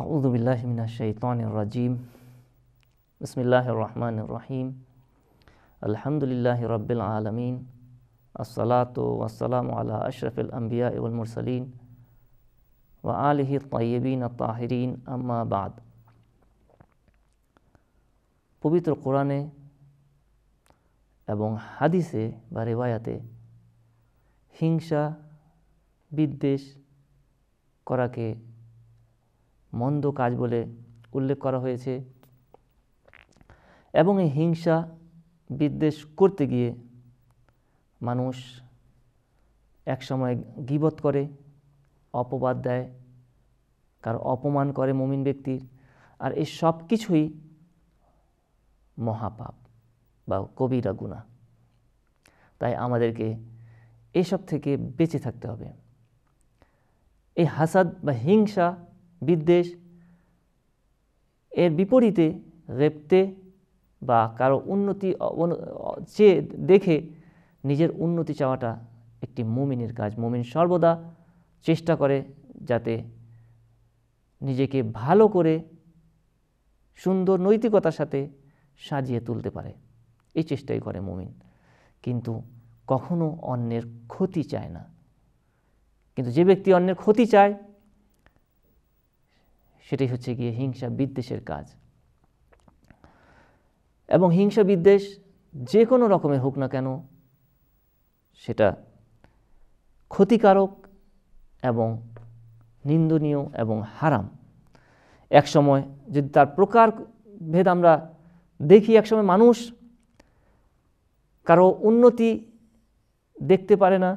أعوذ بالله من الشيطان الرجيم بسم الله الرحمن الرحيم الحمد لله رب العالمين الصلاة والسلام على أشرف الأنبياء والمرسلين وآله الطيبين الطاهرين أما بعد পবিত্র কোরআনে এবং হাদিসে বা রেওয়ায়াতে হিংসা বিদ্বেষ করাকে মন্দ কাজ বলে উল্লেখ করা হয়েছে এবং এই হিংসা বিদ্বেষ করতে গিয়ে মানুষ একসময় গিবত করে অপবাদ দেয় কার অপমান করে মমিন ব্যক্তির আর এই সব কিছুই মহাপাপ বা কবিরা গুণা তাই আমাদেরকে এসব থেকে বেঁচে থাকতে হবে এই হাসাদ বা হিংসা বিদ্বেষ এর বিপরীতে রেপতে বা কারো উন্নতি চেয়ে দেখে নিজের উন্নতি চাওয়াটা একটি মুমিনের কাজ মুমিন সর্বদা চেষ্টা করে যাতে নিজেকে ভালো করে সুন্দর নৈতিকতার সাথে সাজিয়ে তুলতে পারে এই চেষ্টাই করে মুমিন কিন্তু কখনো অন্যের ক্ষতি চায় না কিন্তু যে ব্যক্তি অন্যের ক্ষতি চায় সেটাই হচ্ছে গিয়ে হিংসা বিদ্বেষের কাজ এবং হিংসা বিদ্বেষ যে কোনো রকমের হোক না কেন সেটা ক্ষতিকারক এবং নিন্দনীয় এবং হারাম এক সময় যদি তার প্রকার ভেদ আমরা দেখি একসময় মানুষ কারো উন্নতি দেখতে পারে না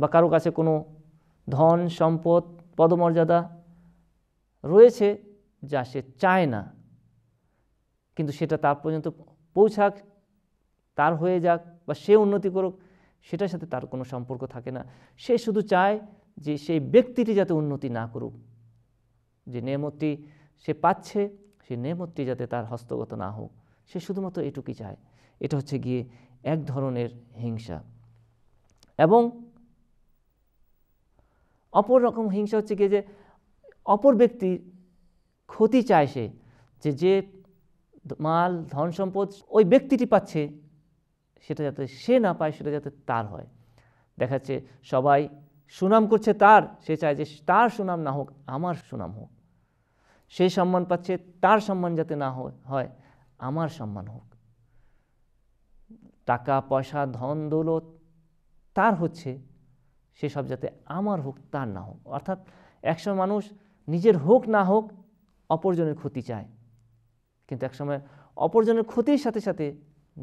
বা কারো কাছে কোনো ধন সম্পদ পদমর্যাদা রয়েছে যা সে চায় না কিন্তু সেটা তার পর্যন্ত পৌঁছাক তার হয়ে যাক বা সে উন্নতি করুক সেটার সাথে তার কোনো সম্পর্ক থাকে না সে শুধু চায় যে সেই ব্যক্তিটি যাতে উন্নতি না করুক যে নেমতটি সে পাচ্ছে সেই নেমতটি যাতে তার হস্তগত না হোক সে শুধুমাত্র এটুকুই চায় এটা হচ্ছে গিয়ে এক ধরনের হিংসা এবং অপর রকম হিংসা হচ্ছে গিয়ে যে অপর ব্যক্তি ক্ষতি চায় সে যে যে মাল ধন সম্পদ ওই ব্যক্তিটি পাচ্ছে সেটা যাতে সে না পায় সেটা যাতে তার হয় দেখাচ্ছে সবাই সুনাম করছে তার সে চায় যে তার সুনাম না হোক আমার সুনাম হোক সে সম্মান পাচ্ছে তার সম্মান যাতে না হয় আমার সম্মান হোক টাকা পয়সা ধন দৌলত তার হচ্ছে সে সব যাতে আমার হোক তার না হোক অর্থাৎ একশো মানুষ নিজের হোক না হোক অপরজনের ক্ষতি চায় কিন্তু একসময় অপরজনের ক্ষতির সাথে সাথে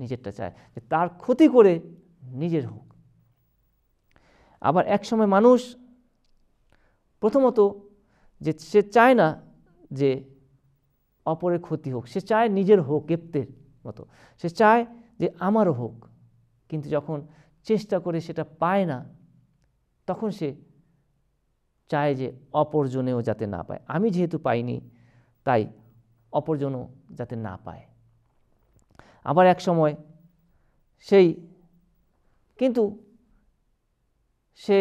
নিজেরটা চায় যে তার ক্ষতি করে নিজের হোক আবার এক সময় মানুষ প্রথমত যে সে চায় না যে অপরের ক্ষতি হোক সে চায় নিজের হোক গেপ্তের মতো সে চায় যে আমারও হোক কিন্তু যখন চেষ্টা করে সেটা পায় না তখন সে চায় যে অপরজনেও যাতে না পায় আমি যেহেতু পাইনি তাই অপরজনও যাতে না পায় আবার এক সময় সেই কিন্তু সে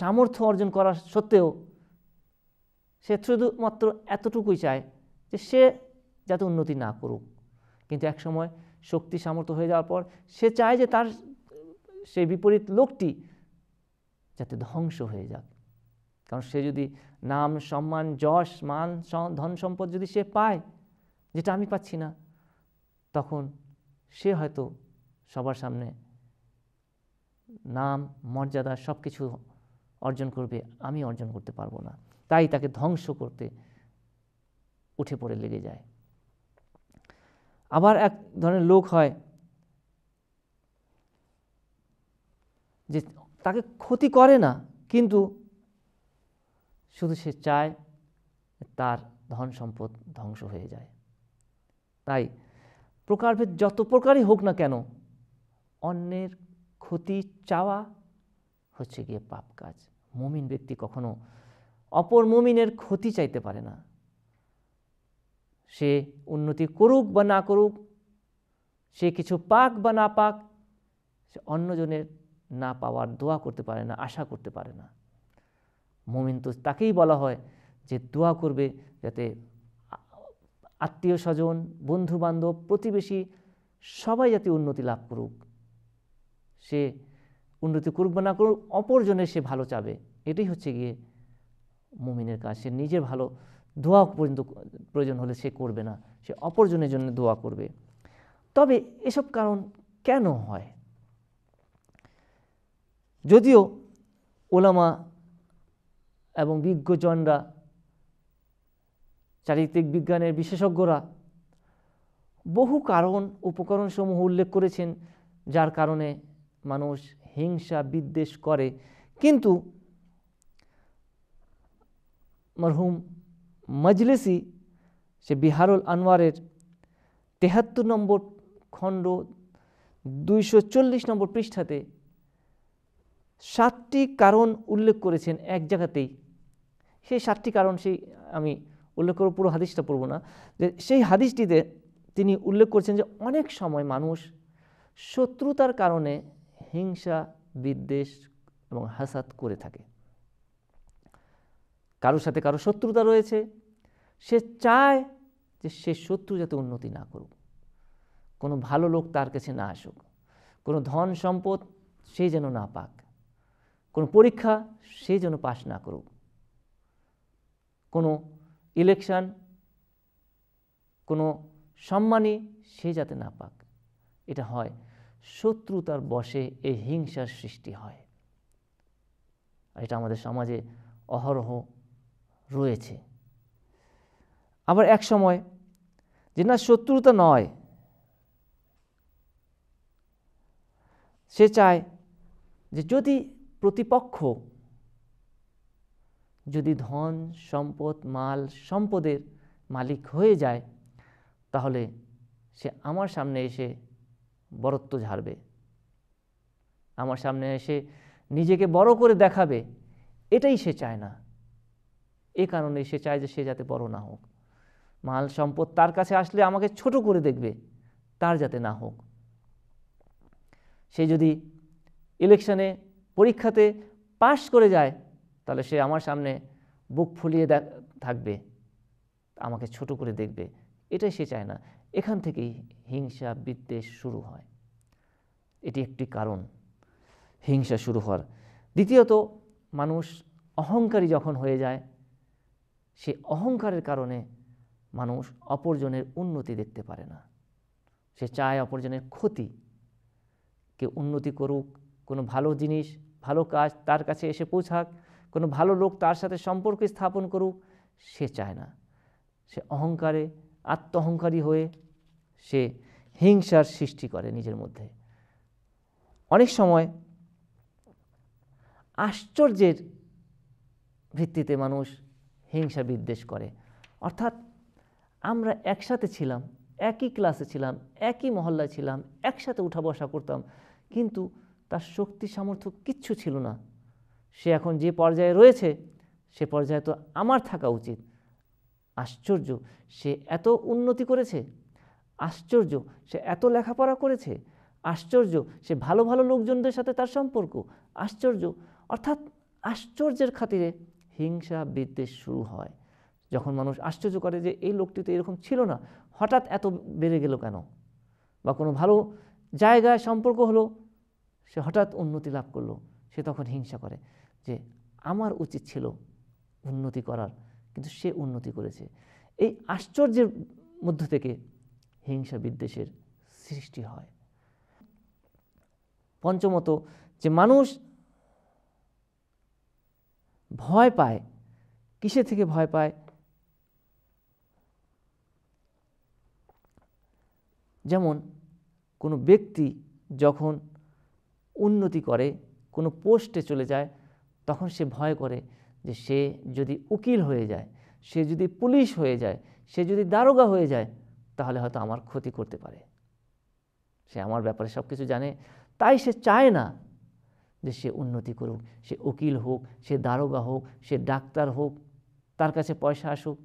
সামর্থ্য অর্জন করা সত্ত্বেও সে শুধুমাত্র এতটুকুই চায় যে সে যাতে উন্নতি না করুক কিন্তু এক সময় শক্তি সামর্থ্য হয়ে যাওয়ার পর সে চায় যে তার সেই বিপরীত লোকটি যাতে ধ্বংস হয়ে যাক কারণ সে যদি নাম সম্মান যশ মান ধন সম্পদ যদি সে পায় যেটা আমি পাচ্ছি না তখন সে হয়তো সবার সামনে নাম মর্যাদা সব কিছু অর্জন করবে আমি অর্জন করতে পারবো না তাই তাকে ধ্বংস করতে উঠে পড়ে লেগে যায় আবার এক ধরনের লোক হয় যে তাকে ক্ষতি করে না কিন্তু শুধু সে চায় তার ধন সম্পদ ধ্বংস হয়ে যায় তাই প্রকারভেদ যত প্রকারই হোক না কেন অন্যের ক্ষতি চাওয়া হচ্ছে গিয়ে পাপ কাজ মুমিন ব্যক্তি কখনো অপর মুমিনের ক্ষতি চাইতে পারে না সে উন্নতি করুক বা না করুক সে কিছু পাক বা না পাক সে অন্যজনের না পাওয়ার দোয়া করতে পারে না আশা করতে পারে না মোমিন তো তাকেই বলা হয় যে দোয়া করবে যাতে আত্মীয় স্বজন বন্ধুবান্ধব প্রতিবেশী সবাই যাতে উন্নতি লাভ করুক সে উন্নতি করুক বা না করুক অপরজনের সে ভালো চাবে এটাই হচ্ছে গিয়ে মুমিনের কাজ সে নিজের ভালো দোয়া পর্যন্ত প্রয়োজন হলে সে করবে না সে অপরজনের জন্য দোয়া করবে তবে এসব কারণ কেন হয় যদিও ওলামা এবং বিজ্ঞজনরা চারিত্রিক বিজ্ঞানের বিশেষজ্ঞরা বহু কারণ উপকরণসমূহ উল্লেখ করেছেন যার কারণে মানুষ হিংসা বিদ্বেষ করে কিন্তু মরহুম মজলেসি সে বিহারুল আনোয়ারের তেহাত্তর নম্বর খণ্ড দুইশো নম্বর পৃষ্ঠাতে সাতটি কারণ উল্লেখ করেছেন এক জায়গাতেই সেই সাতটি কারণ সেই আমি উল্লেখ করব পুরো হাদিসটা পড়ব না যে সেই হাদিসটিতে তিনি উল্লেখ করছেন যে অনেক সময় মানুষ শত্রুতার কারণে হিংসা বিদ্বেষ এবং হাসাত করে থাকে কারোর সাথে কারো শত্রুতা রয়েছে সে চায় যে সে শত্রু যাতে উন্নতি না করুক কোনো ভালো লোক তার কাছে না আসুক কোনো ধন সম্পদ সে যেন না পাক কোনো পরীক্ষা সে যেন পাশ না করুক কোনো ইলেকশান কোনো সম্মানই সে যাতে না পাক এটা হয় শত্রু তার বসে এই হিংসার সৃষ্টি হয় আর এটা আমাদের সমাজে অহরহ রয়েছে আবার এক সময় যে না শত্রুতা নয় সে চায় যে যদি প্রতিপক্ষ যদি ধন সম্পদ মাল সম্পদের মালিক হয়ে যায় তাহলে সে আমার সামনে এসে বরত্ব ঝাড়বে আমার সামনে এসে নিজেকে বড় করে দেখাবে এটাই সে চায় না এ কারণে সে চায় যে সে যাতে বড় না হোক মাল সম্পদ তার কাছে আসলে আমাকে ছোট করে দেখবে তার যাতে না হোক সে যদি ইলেকশনে পরীক্ষাতে পাশ করে যায় তাহলে সে আমার সামনে বুক ফুলিয়ে থাকবে আমাকে ছোট করে দেখবে এটাই সে চায় না এখান থেকেই হিংসা বিদ্বেষ শুরু হয় এটি একটি কারণ হিংসা শুরু হওয়ার দ্বিতীয়ত মানুষ অহংকারী যখন হয়ে যায় সে অহংকারের কারণে মানুষ অপরজনের উন্নতি দেখতে পারে না সে চায় অপরজনের ক্ষতি কে উন্নতি করুক কোনো ভালো জিনিস ভালো কাজ তার কাছে এসে পৌঁছাক কোনো ভালো লোক তার সাথে সম্পর্ক স্থাপন করুক সে চায় না সে অহংকারে আত্মহংকারী হয়ে সে হিংসার সৃষ্টি করে নিজের মধ্যে অনেক সময় আশ্চর্যের ভিত্তিতে মানুষ হিংসা বিদ্বেষ করে অর্থাৎ আমরা একসাথে ছিলাম একই ক্লাসে ছিলাম একই মহল্লায় ছিলাম একসাথে উঠা বসা করতাম কিন্তু তার শক্তি সামর্থ্য কিচ্ছু ছিল না সে এখন যে পর্যায়ে রয়েছে সে পর্যায়ে তো আমার থাকা উচিত আশ্চর্য সে এত উন্নতি করেছে আশ্চর্য সে এত লেখাপড়া করেছে আশ্চর্য সে ভালো ভালো লোকজনদের সাথে তার সম্পর্ক আশ্চর্য অর্থাৎ আশ্চর্যের খাতিরে হিংসা বিদ্বেষ শুরু হয় যখন মানুষ আশ্চর্য করে যে এই লোকটি তো এরকম ছিল না হঠাৎ এত বেড়ে গেল কেন বা কোনো ভালো জায়গায় সম্পর্ক হলো সে হঠাৎ উন্নতি লাভ করলো সে তখন হিংসা করে যে আমার উচিত ছিল উন্নতি করার কিন্তু সে উন্নতি করেছে এই আশ্চর্যের মধ্য থেকে হিংসা বিদ্বেষের সৃষ্টি হয় পঞ্চমত যে মানুষ ভয় পায় কিসে থেকে ভয় পায় যেমন কোনো ব্যক্তি যখন উন্নতি করে কোনো পোস্টে চলে যায় তখন সে ভয় করে যে সে যদি উকিল হয়ে যায় সে যদি পুলিশ হয়ে যায় সে যদি দারোগা হয়ে যায় তাহলে হয়তো আমার ক্ষতি করতে পারে সে আমার ব্যাপারে সব কিছু জানে তাই সে চায় না যে সে উন্নতি করুক সে উকিল হোক সে দারোগা হোক সে ডাক্তার হোক তার কাছে পয়সা আসুক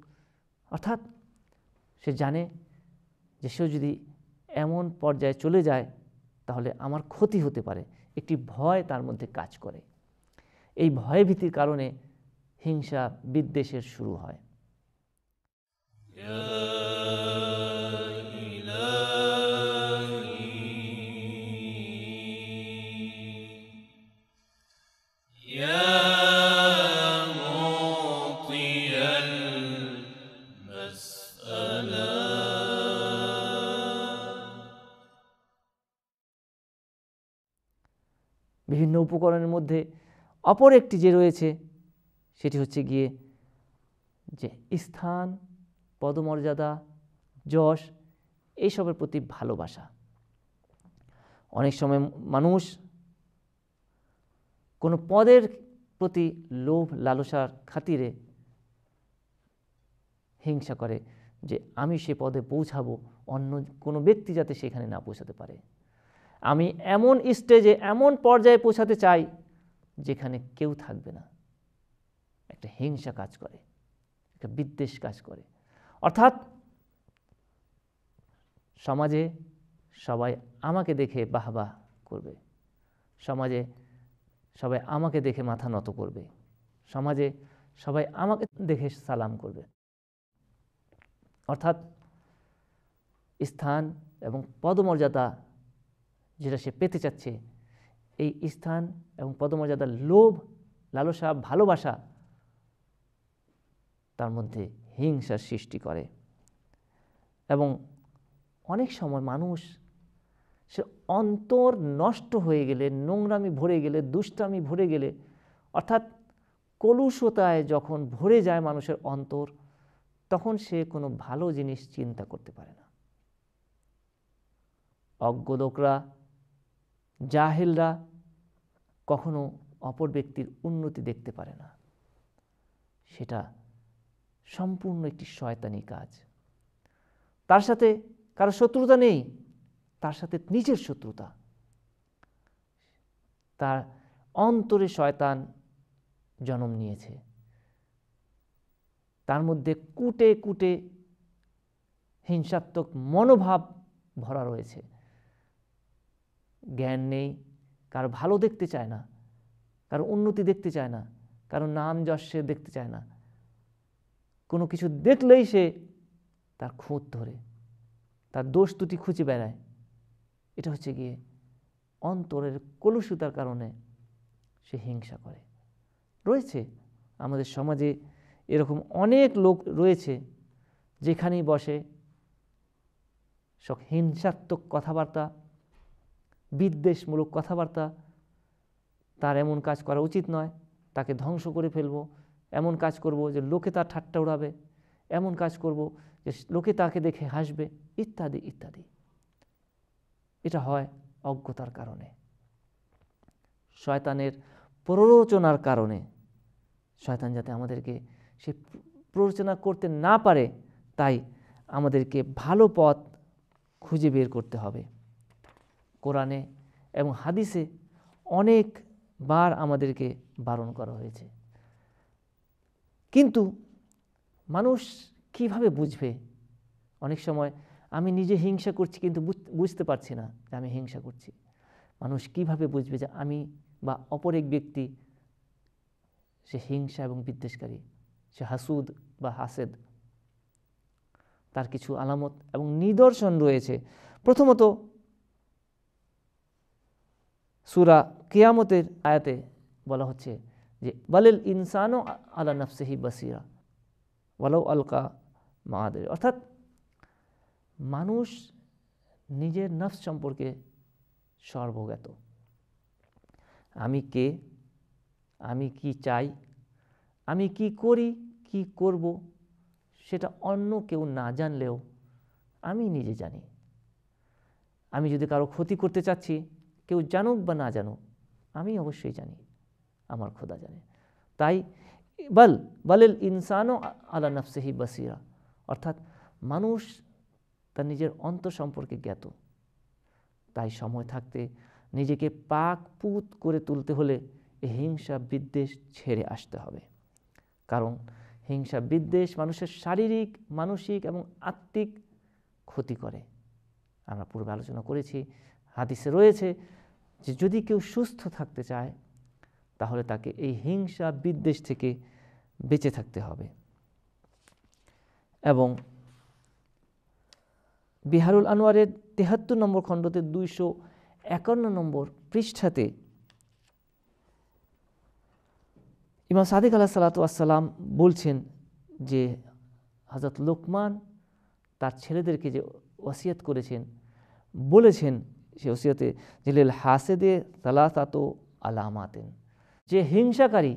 অর্থাৎ সে জানে যে সে যদি এমন পর্যায়ে চলে যায় তাহলে আমার ক্ষতি হতে পারে একটি ভয় তার মধ্যে কাজ করে এই ভয়ভীতির কারণে হিংসা বিদ্বেষের শুরু হয় বিভিন্ন উপকরণের মধ্যে অপর একটি যে রয়েছে সেটি হচ্ছে গিয়ে যে স্থান পদমর্যাদা যশ এইসবের প্রতি ভালোবাসা অনেক সময় মানুষ কোনো পদের প্রতি লোভ লালসার খাতিরে হিংসা করে যে আমি সে পদে পৌঁছাবো অন্য কোনো ব্যক্তি যাতে সেখানে না পৌঁছাতে পারে আমি এমন স্টেজে এমন পর্যায়ে পৌঁছাতে চাই যেখানে কেউ থাকবে না একটা হিংসা কাজ করে একটা বিদ্বেষ কাজ করে অর্থাৎ সমাজে সবাই আমাকে দেখে বাহবা করবে সমাজে সবাই আমাকে দেখে মাথা নত করবে সমাজে সবাই আমাকে দেখে সালাম করবে অর্থাৎ স্থান এবং পদমর্যাদা যেটা সে পেতে চাচ্ছে এই স্থান এবং পদমর্যাদার লোভ লালসা ভালোবাসা তার মধ্যে হিংসার সৃষ্টি করে এবং অনেক সময় মানুষ সে অন্তর নষ্ট হয়ে গেলে নোংরামি ভরে গেলে দুষ্টামি ভরে গেলে অর্থাৎ কলুষতায় যখন ভরে যায় মানুষের অন্তর তখন সে কোনো ভালো জিনিস চিন্তা করতে পারে না অজ্ঞ লোকরা জাহেলরা কখনো অপর ব্যক্তির উন্নতি দেখতে পারে না সেটা সম্পূর্ণ একটি শয়তানি কাজ তার সাথে কারো শত্রুতা নেই তার সাথে নিজের শত্রুতা তার অন্তরে শয়তান জন্ম নিয়েছে তার মধ্যে কুটে কুটে হিংসাত্মক মনোভাব ভরা রয়েছে জ্ঞান নেই কারো ভালো দেখতে চায় না কারো উন্নতি দেখতে চায় না কারো নাম যশ সে দেখতে চায় না কোনো কিছু দেখলেই সে তার খুঁত ধরে তার দোষ দুটি খুঁজে বেড়ায় এটা হচ্ছে গিয়ে অন্তরের কলুষতার কারণে সে হিংসা করে রয়েছে আমাদের সমাজে এরকম অনেক লোক রয়েছে যেখানেই বসে সব হিংসাত্মক কথাবার্তা বিদ্বেষমূলক কথাবার্তা তার এমন কাজ করা উচিত নয় তাকে ধ্বংস করে ফেলবো এমন কাজ করব যে লোকে তার ঠাট্টা উড়াবে এমন কাজ করব যে লোকে তাকে দেখে হাসবে ইত্যাদি ইত্যাদি এটা হয় অজ্ঞতার কারণে শয়তানের প্ররোচনার কারণে শয়তান যাতে আমাদেরকে সে প্ররোচনা করতে না পারে তাই আমাদেরকে ভালো পথ খুঁজে বের করতে হবে কোরআনে এবং হাদিসে অনেকবার আমাদেরকে বারণ করা হয়েছে কিন্তু মানুষ কিভাবে বুঝবে অনেক সময় আমি নিজে হিংসা করছি কিন্তু বুঝতে পারছি না যে আমি হিংসা করছি মানুষ কিভাবে বুঝবে যে আমি বা অপর এক ব্যক্তি সে হিংসা এবং বিদ্বেষকারী সে হাসুদ বা হাসেদ তার কিছু আলামত এবং নিদর্শন রয়েছে প্রথমত সুরা কেয়ামতের আয়াতে বলা হচ্ছে যে বলেল ইনসানও আলা নফসেহি বাসিরা ওয়ালাউ আলকা মাহাদের অর্থাৎ মানুষ নিজের নফস সম্পর্কে সর্বজ্ঞাত আমি কে আমি কি চাই আমি কি করি কি করব সেটা অন্য কেউ না জানলেও আমি নিজে জানি আমি যদি কারো ক্ষতি করতে চাচ্ছি কেউ জানুক বা না জানুক আমি অবশ্যই জানি আমার খোদা জানে তাই বল বলেল ইনসানও আলা নফসেহি বাসিরা অর্থাৎ মানুষ তার নিজের অন্ত সম্পর্কে জ্ঞাত তাই সময় থাকতে নিজেকে পাক পুত করে তুলতে হলে হিংসা বিদ্বেষ ছেড়ে আসতে হবে কারণ হিংসা বিদ্বেষ মানুষের শারীরিক মানসিক এবং আত্মিক ক্ষতি করে আমরা পূর্বে আলোচনা করেছি হাদিসে রয়েছে যে যদি কেউ সুস্থ থাকতে চায় তাহলে তাকে এই হিংসা বিদ্বেষ থেকে বেঁচে থাকতে হবে এবং বিহারুল আনোয়ারের তেহাত্তর নম্বর খণ্ডতে দুইশো একান্ন নম্বর পৃষ্ঠাতে ইমাম সাদিক আলাহ সালাতাম বলছেন যে হজরত লোকমান তার ছেলেদেরকে যে ওয়াসিয়াত করেছেন বলেছেন সে ওসিয়তে জিলিল হাসেদে তালাতাত আলামাতেন যে হিংসাকারী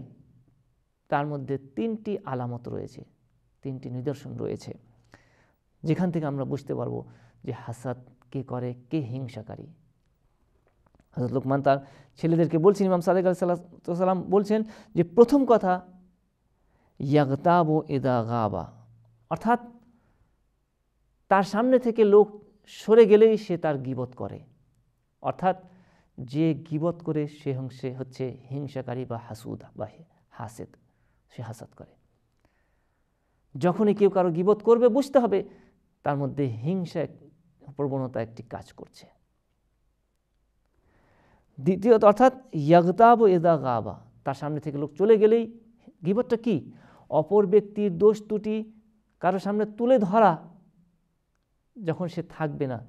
তার মধ্যে তিনটি আলামত রয়েছে তিনটি নিদর্শন রয়েছে যেখান থেকে আমরা বুঝতে পারবো যে হাসাদ কে করে কে হিংসাকারী হজরত লোকমান তার ছেলেদেরকে বলছেন ইমাম সাদেক সাল্লাম বলছেন যে প্রথম কথা ইয়াগতাব ও এদা গাবা অর্থাৎ তার সামনে থেকে লোক সরে গেলেই সে তার গিবত করে অর্থাৎ যে গিবত করে সে হংসে হচ্ছে হিংসাকারী বা হাসুদা বা হাসেদ সে হাসাদ করে যখনই কেউ কারো গিবত করবে বুঝতে হবে তার মধ্যে হিংসা প্রবণতা একটি কাজ করছে দ্বিতীয়ত অর্থাৎ ইয়াগতাব এদা গাবা তার সামনে থেকে লোক চলে গেলেই গিবতটা কি অপর ব্যক্তির দোষ ত্রুটি কারো সামনে তুলে ধরা যখন সে থাকবে না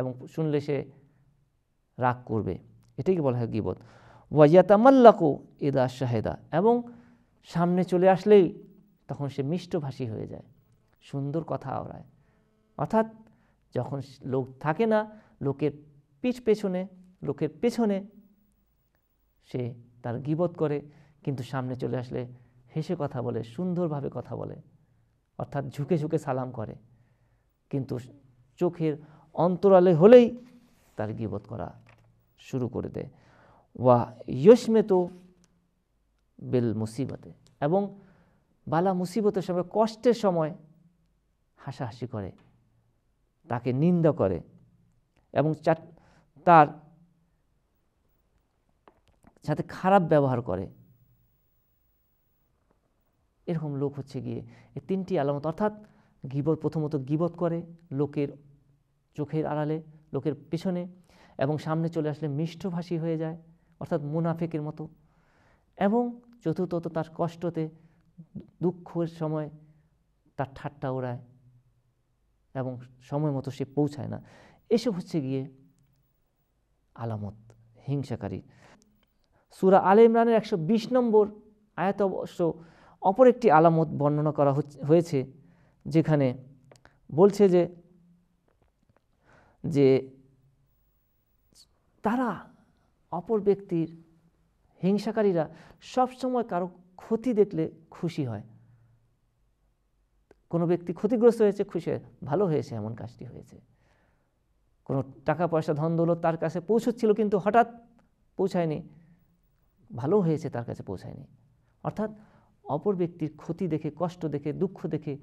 এবং শুনলে সে রাগ করবে এটাকে বলা হয় গিবত ওয়াজিয়াতামাল্লাকু ইদা শাহেদা এবং সামনে চলে আসলেই তখন সে মিষ্টভাষী হয়ে যায় সুন্দর কথা আওড়ায় অর্থাৎ যখন লোক থাকে না লোকের পিঠ পেছনে লোকের পেছনে সে তার গিবত করে কিন্তু সামনে চলে আসলে হেসে কথা বলে সুন্দরভাবে কথা বলে অর্থাৎ ঝুঁকে ঝুঁকে সালাম করে কিন্তু চোখের অন্তরালে হলেই তার গিবত করা শুরু করে দেয় ওয়া ইয়সমেতো বেল মুসিবতে এবং বালা মুসিবতের সময় কষ্টের সময় হাসাহাসি করে তাকে নিন্দা করে এবং তার সাথে খারাপ ব্যবহার করে এরকম লোক হচ্ছে গিয়ে এই তিনটি আলামত অর্থাৎ গিবত প্রথমত গিবত করে লোকের চোখের আড়ালে লোকের পেছনে এবং সামনে চলে আসলে মিষ্টভাষী হয়ে যায় অর্থাৎ মুনাফেকের মতো এবং চতুর্থত তার কষ্টতে দুঃখের সময় তার ঠাট্টা ওড়ায় এবং সময় মতো সে পৌঁছায় না এসব হচ্ছে গিয়ে আলামত হিংসাকারী সুরা আলে ইমরানের একশো বিশ নম্বর আয়ত অবশ্য অপর একটি আলামত বর্ণনা করা হয়েছে যেখানে বলছে যে যে তারা অপর ব্যক্তির হিংসাকারীরা সবসময় কারো ক্ষতি দেখলে খুশি হয় কোনো ব্যক্তি ক্ষতিগ্রস্ত হয়েছে খুশি ভালো হয়েছে এমন কাজটি হয়েছে কোনো টাকা পয়সা ধন দৌলত তার কাছে পৌঁছচ্ছিল কিন্তু হঠাৎ পৌঁছায়নি ভালো হয়েছে তার কাছে পৌঁছায়নি অর্থাৎ অপর ব্যক্তির ক্ষতি দেখে কষ্ট দেখে দুঃখ দেখে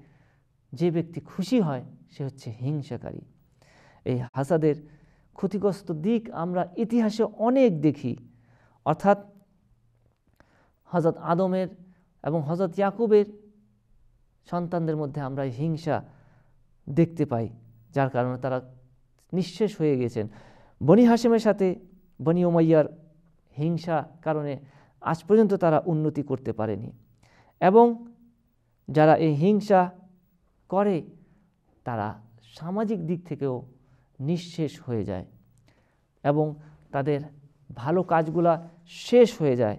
যে ব্যক্তি খুশি হয় সে হচ্ছে হিংসাকারী এই হাসাদের ক্ষতিগ্রস্ত দিক আমরা ইতিহাসে অনেক দেখি অর্থাৎ হজরত আদমের এবং হজরত ইয়াকুবের সন্তানদের মধ্যে আমরা হিংসা দেখতে পাই যার কারণে তারা নিঃশেষ হয়ে গেছেন বনি হাসেমের সাথে বনি ওমাইয়ার হিংসা কারণে আজ পর্যন্ত তারা উন্নতি করতে পারেনি এবং যারা এই হিংসা করে তারা সামাজিক দিক থেকেও নিঃশেষ হয়ে যায় এবং তাদের ভালো কাজগুলা শেষ হয়ে যায়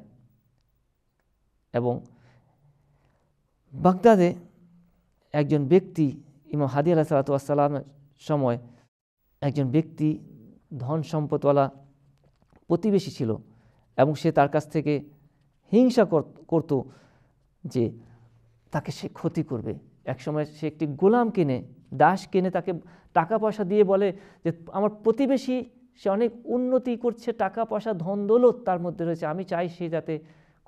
এবং বাগদাদে একজন ব্যক্তি ইমাম হাদি আলাহ সালাতামের সময় একজন ব্যক্তি ধন সম্পদওয়ালা প্রতিবেশী ছিল এবং সে তার কাছ থেকে হিংসা করত যে তাকে সে ক্ষতি করবে একসময় সে একটি গোলাম কিনে দাস কেনে তাকে টাকা পয়সা দিয়ে বলে যে আমার প্রতিবেশী সে অনেক উন্নতি করছে টাকা পয়সা ধন দৌলত তার মধ্যে রয়েছে আমি চাই সে যাতে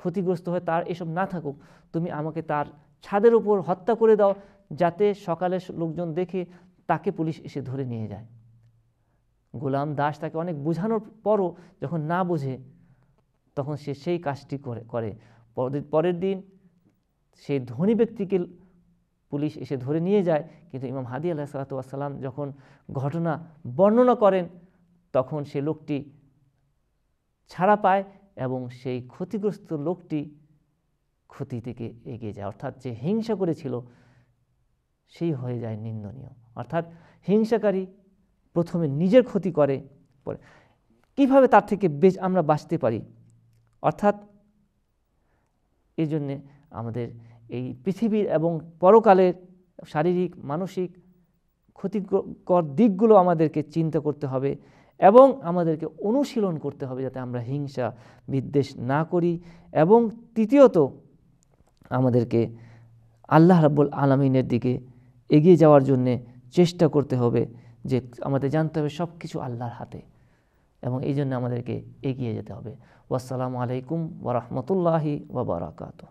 ক্ষতিগ্রস্ত হয় তার এসব না থাকুক তুমি আমাকে তার ছাদের ওপর হত্যা করে দাও যাতে সকালে লোকজন দেখে তাকে পুলিশ এসে ধরে নিয়ে যায় গোলাম দাস তাকে অনেক বোঝানোর পরও যখন না বোঝে তখন সে সেই কাজটি করে করে পরের দিন সেই ধনী ব্যক্তিকে পুলিশ এসে ধরে নিয়ে যায় কিন্তু ইমাম হাদি আল্লাহ সালাতাম যখন ঘটনা বর্ণনা করেন তখন সে লোকটি ছাড়া পায় এবং সেই ক্ষতিগ্রস্ত লোকটি ক্ষতি থেকে এগিয়ে যায় অর্থাৎ যে হিংসা করেছিল সেই হয়ে যায় নিন্দনীয় অর্থাৎ হিংসাকারী প্রথমে নিজের ক্ষতি করে পরে কীভাবে তার থেকে বেশ আমরা বাঁচতে পারি অর্থাৎ এজন্যে আমাদের এই পৃথিবীর এবং পরকালের শারীরিক মানসিক ক্ষতিকর দিকগুলো আমাদেরকে চিন্তা করতে হবে এবং আমাদেরকে অনুশীলন করতে হবে যাতে আমরা হিংসা বিদ্বেষ না করি এবং তৃতীয়ত আমাদেরকে আল্লাহ রাব্বুল আলমিনের দিকে এগিয়ে যাওয়ার জন্যে চেষ্টা করতে হবে যে আমাদের জানতে হবে সব কিছু আল্লাহর হাতে এবং এই জন্য আমাদেরকে এগিয়ে যেতে হবে ওয়াসালামু আলাইকুম ওরহমতুল্লাহি ওবরাকাতু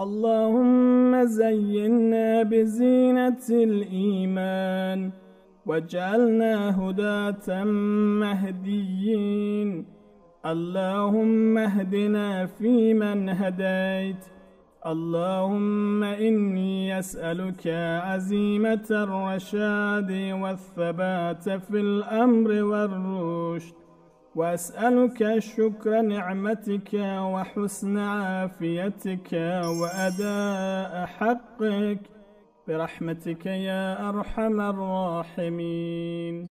اللهم زينا بزينة الإيمان وجعلنا هداة مهديين اللهم اهدنا فيمن هديت اللهم إني أسألك عزيمة الرشاد والثبات في الأمر والرشد وأسألك شكر نعمتك وحسن عافيتك وأداء حقك برحمتك يا أرحم الراحمين